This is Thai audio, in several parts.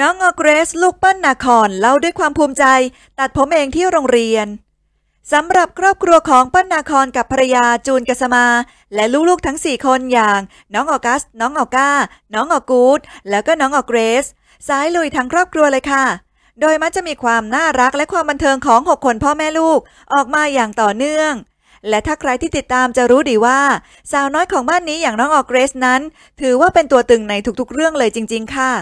น้องออเกรสลูกปั้นนาคอนเล่าด้วยความภูมิใจ ตัดผมเองที่โรงเรียนสำหรับครอบครัวของปั้นนาคอนกับภรรยาจูนกสมา และลูกๆทั้ง4คนอย่างน้องออกัสน้องออก้า น้องออกูดแล้วก็น้องออเกรสสายลุยทั้งครอบครัวเลยค่ะ โดยมักจะมีความน่ารักและความบันเทิงของ6คนพ่อแม่ลูกออกมาอย่างต่อเนื่อง และถ้าใครที่ติดตามจะรู้ดีว่า สาวน้อยของบ้านนี้อย่างน้องออเกรสนั้น ถือว่าเป็นตัวตึงในทุก ๆเรื่องเลยจริง ๆค่ะ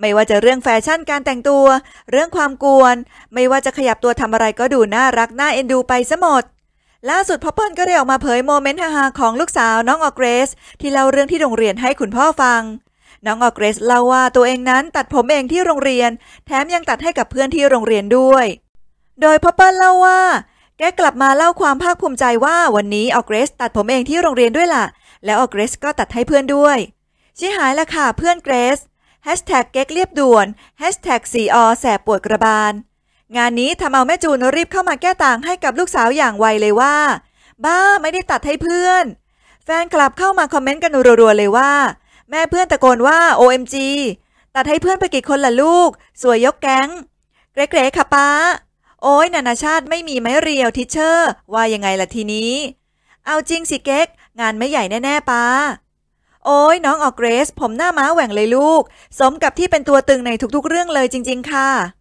ไม่ว่าจะเรื่องแฟชั่นการแต่งตัว เรื่องความกวน ไม่ว่าจะขยับตัวทำอะไรก็ดูน่ารักน่าเอ็นดูไปซะหมดล่าสุดพ่อเปิ้ลก็ได้ออกมาเผยโมเมนต์ฮาของลูกสาวน้องออเกรส ที่เล่าเรื่องที่โรงเรียนให้คุณพ่อฟัง น้องออเกรสเล่าว่าตัวเองนั้นตัดผมเองที่โรงเรียน แถมยังตัดให้กับเพื่อนที่โรงเรียนด้วย โดยพ่อเปิ้ลเล่าว่า แกกลับมาเล่าความภาคภูมิใจว่าวันนี้ออเกรสตัดผมเองที่โรงเรียนด้วยล่ะแล้วออเกรสก็ตัดให้เพื่อนด้วยชิหายละค่ะเพื่อนเกรสเก๊กเรียบด่วนสีอแสบปวดกระบาล งานนี้ทำเอาแม่จูนรีบเข้ามาแก้ต่างให้กับลูกสาวอย่างไวเลยว่า บ้าไม่ได้ตัดให้เพื่อน แฟนคลับเข้ามาคอมเมนต์กันรัวๆ เลยว่า แม่เพื่อนตะโกนว่า OMG ตัดให้เพื่อนไปกี่คนล่ะลูก สวยยกแก๊งเกรๆค่ะป้า โอ้ยนานาชาติไม่มีไม้เรียวทิเชอร์ว่ายังไงล่ะทีนี้ เอาจริงสิเก๊กงานไม่ใหญ่แน่ๆป้าโอ้ยน้องออกเกรสผมหน้าม้าแหว่งเลยลูก สมกับที่เป็นตัวตึงในทุกๆเรื่องเลยจริงๆค่ะ